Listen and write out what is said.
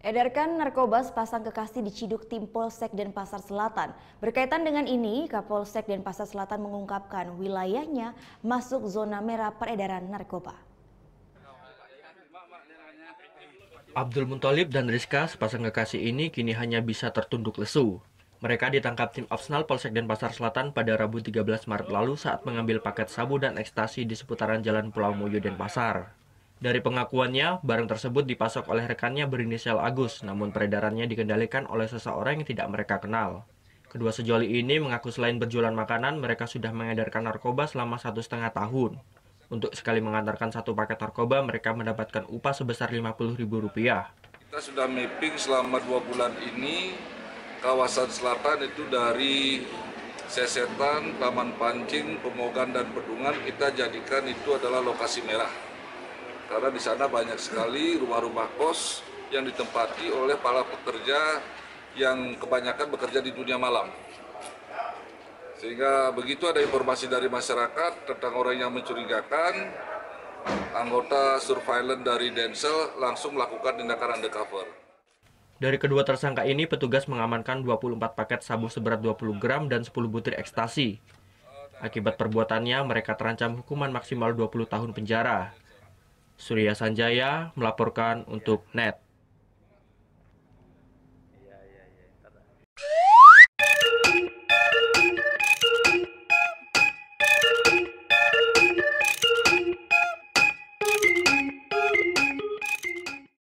Edarkan narkoba sepasang kekasih diciduk tim Polsek Denpasar Selatan. Berkaitan dengan ini, Kapolsek Denpasar Selatan mengungkapkan wilayahnya masuk zona merah peredaran narkoba. Abdul Muntalib dan Rizka, sepasang kekasih ini kini hanya bisa tertunduk lesu. Mereka ditangkap tim Opsnal Polsek Denpasar Selatan pada Rabu 13 Maret lalu saat mengambil paket sabu dan ekstasi di seputaran Jalan Pulau dan Pasar. Dari pengakuannya, barang tersebut dipasok oleh rekannya berinisial Agus, namun peredarannya dikendalikan oleh seseorang yang tidak mereka kenal. Kedua sejoli ini mengaku selain berjualan makanan, mereka sudah mengedarkan narkoba selama satu setengah tahun. Untuk sekali mengantarkan satu paket narkoba, mereka mendapatkan upah sebesar Rp50.000. Kita sudah mapping selama dua bulan ini, kawasan selatan itu dari Sesetan, Taman Pancing, Pemogan, dan Pedungan, kita jadikan itu adalah lokasi merah karena di sana banyak sekali rumah-rumah kos yang ditempati oleh para pekerja yang kebanyakan bekerja di dunia malam. Sehingga begitu ada informasi dari masyarakat tentang orang yang mencurigakan, anggota surveillance dari Densel langsung melakukan tindakan undercover. Dari kedua tersangka ini, petugas mengamankan 24 paket sabu seberat 20 gram dan 10 butir ekstasi. Akibat perbuatannya, mereka terancam hukuman maksimal 20 tahun penjara. Surya Sanjaya melaporkan untuk ya. NET.